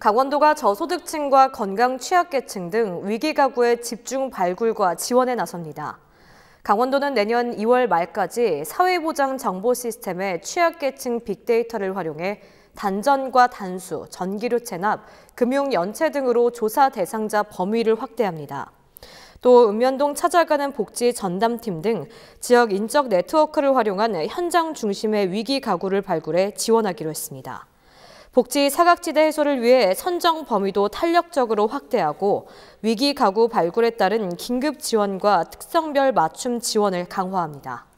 강원도가 저소득층과 건강 취약계층 등 위기 가구의 집중 발굴과 지원에 나섭니다. 강원도는 내년 2월 말까지 사회보장 정보 시스템의 취약계층 빅데이터를 활용해 단전과 단수, 전기료 체납, 금융 연체 등으로 조사 대상자 범위를 확대합니다. 또 읍면동 찾아가는 복지 전담팀 등 지역 인적 네트워크를 활용한 현장 중심의 위기 가구를 발굴해 지원하기로 했습니다. 복지 사각지대 해소를 위해 선정 범위도 탄력적으로 확대하고 위기 가구 발굴에 따른 긴급 지원과 특성별 맞춤 지원을 강화합니다.